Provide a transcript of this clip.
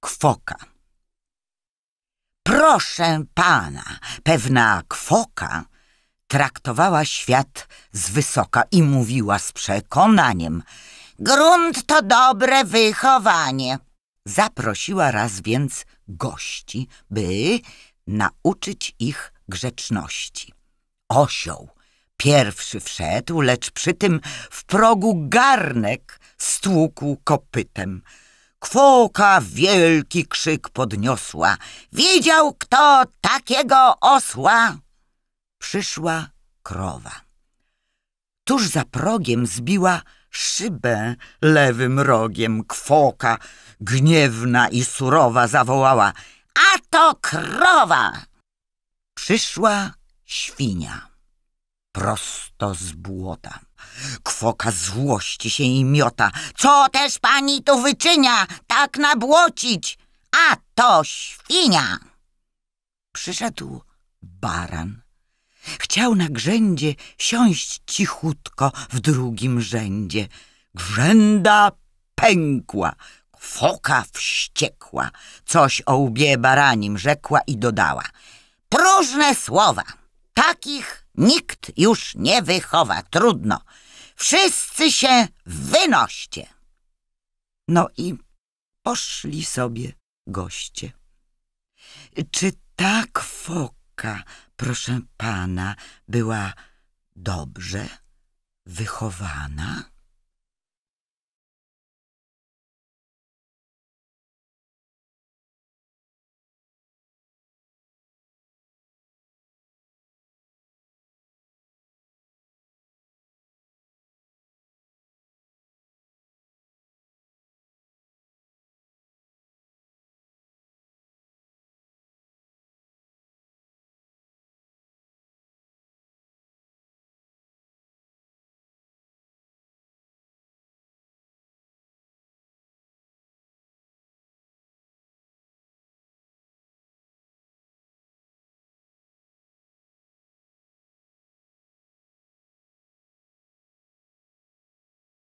kwoka. Proszę pana, pewna kwoka traktowała świat z wysoka i mówiła z przekonaniem. Grunt to dobre wychowanie. Zaprosiła raz więc gości, by nauczyć ich grzeczności. Osioł pierwszy wszedł, lecz przy tym w progu garnek stłukł kopytem. Kwoka wielki krzyk podniosła. Widział kto takiego osła? Przyszła krowa. Tuż za progiem zbiła szybę lewym rogiem. Kwoka gniewna i surowa zawołała. A to krowa! Przyszła świnia prosto z błota. Kwoka złości się i miota. Co też pani tu wyczynia, tak nabłocić? A to świnia! Przyszedł baran. Chciał na grzędzie siąść cichutko w drugim rzędzie. Grzęda pękła, kwoka wściekła. Coś o łbie baranim rzekła i dodała. Próżne słowa! Takich nikt już nie wychowa, trudno. Wszyscy się wynoście. No i poszli sobie goście. Czy ta kwoka, proszę pana, była dobrze wychowana?